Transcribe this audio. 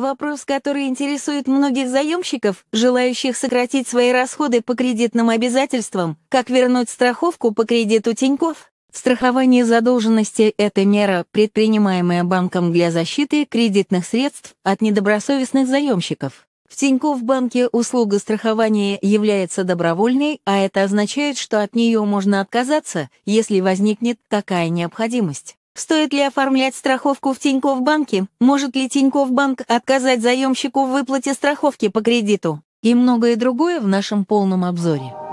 Вопрос, который интересует многих заемщиков, желающих сократить свои расходы по кредитным обязательствам, как вернуть страховку по кредиту Тиньков. Страхование задолженности это мера, предпринимаемая банком для защиты кредитных средств от недобросовестных заемщиков. В Тинькофф банке услуга страхования является добровольной, а это означает, что от нее можно отказаться, если возникнет такая необходимость. Стоит ли оформлять страховку в Тинькофф банке? Может ли Тинькофф банк отказать заемщику в выплате страховки по кредиту? И многое другое в нашем полном обзоре.